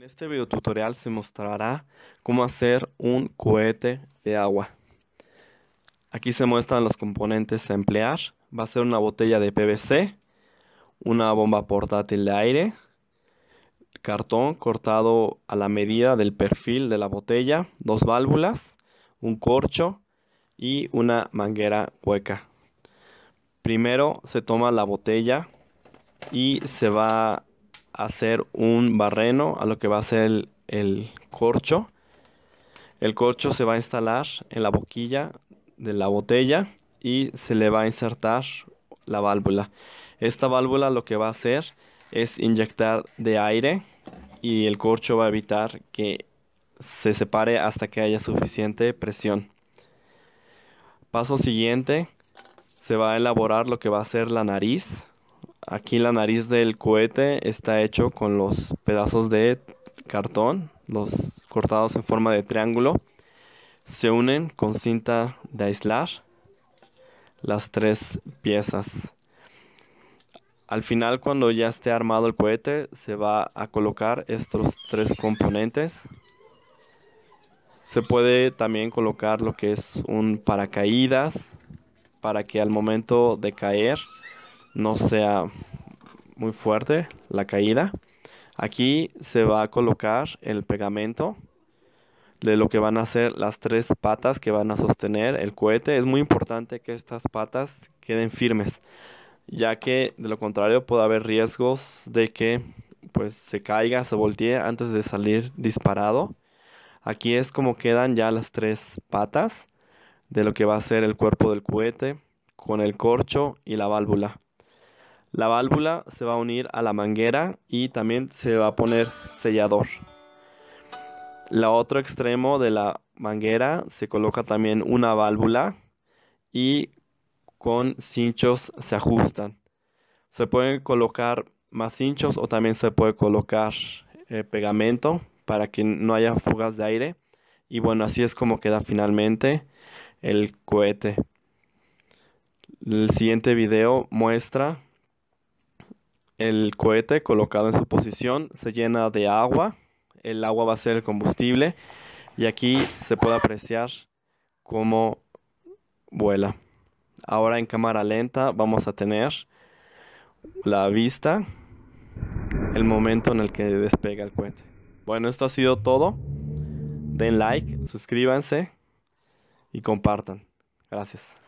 En este video tutorial se mostrará cómo hacer un cohete de agua. Aquí se muestran los componentes a emplear. Va a ser una botella de PVC, una bomba portátil de aire, cartón cortado a la medida del perfil de la botella, dos válvulas, un corcho y una manguera hueca. Primero se toma la botella y se va hacer un barreno a lo que va a ser el, corcho. El corcho se va a instalar en la boquilla de la botella y se le va a insertar la válvula. Esta válvula lo que va a hacer es inyectar de aire y el corcho va a evitar que se separe hasta que haya suficiente presión. Paso siguiente, se va a elaborar lo que va a ser la nariz aquí la nariz del cohete está hecho con los pedazos de cartón, los cortados en forma de triángulo. Se unen con cinta de aislar las tres piezas. Al final, cuando ya esté armado el cohete, se va a colocar estos tres componentes. Se puede también colocar lo que es un paracaídas para que al momento de caer no sea muy fuerte la caída. Aquí se va a colocar el pegamento de lo que van a ser las tres patas que van a sostener el cohete. Es muy importante que estas patas queden firmes, ya que de lo contrario puede haber riesgos de que pues se caiga, se voltee antes de salir disparado. Aquí es como quedan ya las tres patas de lo que va a ser el cuerpo del cohete con el corcho y la válvula. La válvula se va a unir a la manguera y también se va a poner sellador. La otro extremo de la manguera se coloca también una válvula y con cinchos se ajustan. Se pueden colocar más cinchos o también se puede colocar eh, pegamento para que no haya fugas de aire. Y bueno, así es como queda finalmente el cohete. El siguiente video muestra el cohete colocado en su posición se llena de agua. El agua va a ser el combustible. Y aquí se puede apreciar cómo vuela. Ahora en cámara lenta vamos a tener la vista, el momento en el que despega el cohete. Bueno, esto ha sido todo. Den like, suscríbanse y compartan. Gracias.